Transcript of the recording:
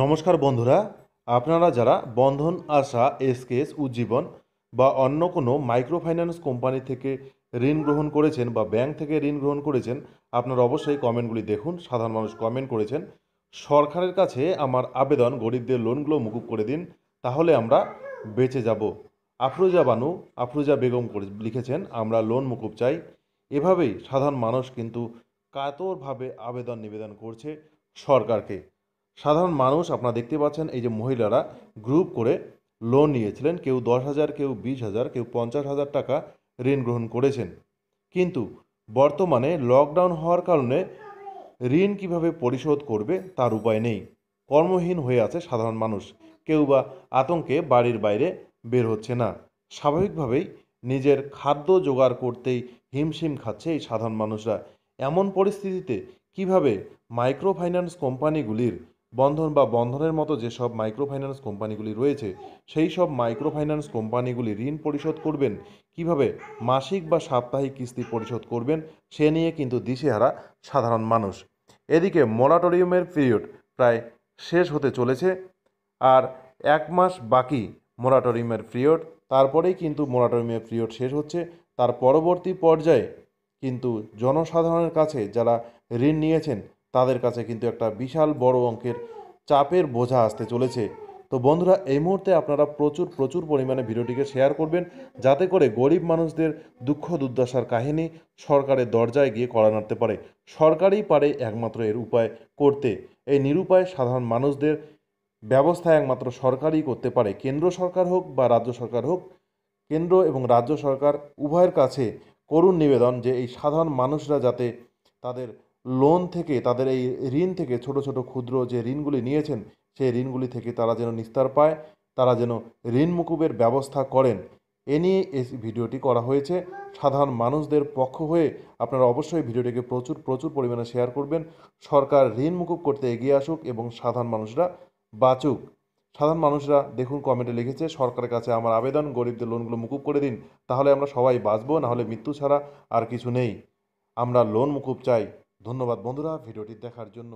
নমস্কার বন্ধুরা আপনারা যারা বন্ধন আশা এসকেএস উজ্জীবন বা অন্য কোনো মাইক্রো ফাইন্যান্স কোম্পানি থেকে ঋণ গ্রহণ করেছেন বা ব্যাংক থেকে ঋণ গ্রহণ করেছেন আপনারা অবশ্যই কমেন্টগুলি দেখুন সাধারণ মানুষ কমেন্ট করেছেন সরকারের কাছে আমার আবেদন গরিবদের লোনগুলো মুকুব করে দিন তাহলে আমরা বেঁচে যাব আফরুজা বানু আফরুজা বেগম করে লিখেছেন আমরা লোন মুকুব চাই এভাবেই সাধারণ মানুষ কিন্তু কাতরভাবে আবেদন নিবেদন করছে সরকারকে সাধারণ মানুষ আপনারা দেখতে পাচ্ছেন এই যে মহিলারা গ্রুপ করে লোন নিয়েছিলেন কেউ দশ হাজার কেউ বিশ হাজার কেউ পঞ্চাশ হাজার টাকা ঋণ গ্রহণ করেছেন কিন্তু বর্তমানে লকডাউন হওয়ার কারণে ঋণ কিভাবে পরিশোধ করবে তার উপায় নেই কর্মহীন হয়ে আছে সাধারণ মানুষ কেউ বা আতঙ্কে বাড়ির বাইরে বের হচ্ছে না স্বাভাবিকভাবেই নিজের খাদ্য জোগাড় করতেই হিমশিম খাচ্ছে এই সাধারণ মানুষরা এমন পরিস্থিতিতে কিভাবে মাইক্রো ফাইন্যান্স কোম্পানিগুলির বন্ধন বা বন্ধনের মতো যেসব মাইক্রোফাইন্যান্স কোম্পানিগুলি রয়েছে সেই সব মাইক্রোফাইন্যান্স কোম্পানিগুলি ঋণ পরিশোধ করবেন কিভাবে মাসিক বা সাপ্তাহিক কিস্তি পরিশোধ করবেন সে নিয়ে কিন্তু দিশেহারা সাধারণ মানুষ এদিকে মোরাটোরিয়ামের পিরিয়ড প্রায় শেষ হতে চলেছে আর এক মাস বাকি মোরাটোরিয়ামের পিরিয়ড তারপরেই কিন্তু মোরাটোরিয়ামের পিরিয়ড শেষ হচ্ছে তার পরবর্তী পর্যায়ে কিন্তু জনসাধারণের কাছে যারা ঋণ নিয়েছেন তাদের কাছে কিন্তু একটা বিশাল বড় অঙ্কের চাপের বোঝা আসতে চলেছে তো বন্ধুরা এই মুহূর্তে আপনারা প্রচুর প্রচুর পরিমাণে ভিডিওটিকে শেয়ার করবেন যাতে করে গরিব মানুষদের দুঃখ দুর্দশার কাহিনী সরকারের দরজায় গিয়ে করা নাড়তে পারে সরকারই পারে একমাত্র এর উপায় করতে এই নিরুপায় সাধারণ মানুষদের ব্যবস্থা একমাত্র সরকারই করতে পারে কেন্দ্র সরকার হোক বা রাজ্য সরকার হোক কেন্দ্র এবং রাজ্য সরকার উভয়ের কাছে করুণ নিবেদন যে এই সাধারণ মানুষরা যাতে তাদের লোন থেকে তাদের এই ঋণ থেকে ছোট ছোট ক্ষুদ্র যে ঋণগুলি নিয়েছেন সেই ঋণগুলি থেকে তারা যেন নিস্তার পায় তারা যেন ঋণ মুকুবের ব্যবস্থা করেন এ নিয়ে এই ভিডিওটি করা হয়েছে সাধারণ মানুষদের পক্ষ হয়ে আপনারা অবশ্যই ভিডিওটিকে প্রচুর প্রচুর পরিমাণে শেয়ার করবেন সরকার ঋণ মুকুব করতে এগিয়ে আসুক এবং সাধারণ মানুষরা বাঁচুক সাধারণ মানুষরা দেখুন কমেন্টে লিখেছে সরকারের কাছে আমার আবেদন গরিবদের লোনগুলো মুকুব করে দিন তাহলে আমরা সবাই বাঁচবো নাহলে মৃত্যু ছাড়া আর কিছু নেই আমরা লোন মুকুব চাই ধন্যবাদ বন্ধুরা ভিডিওটি দেখার জন্য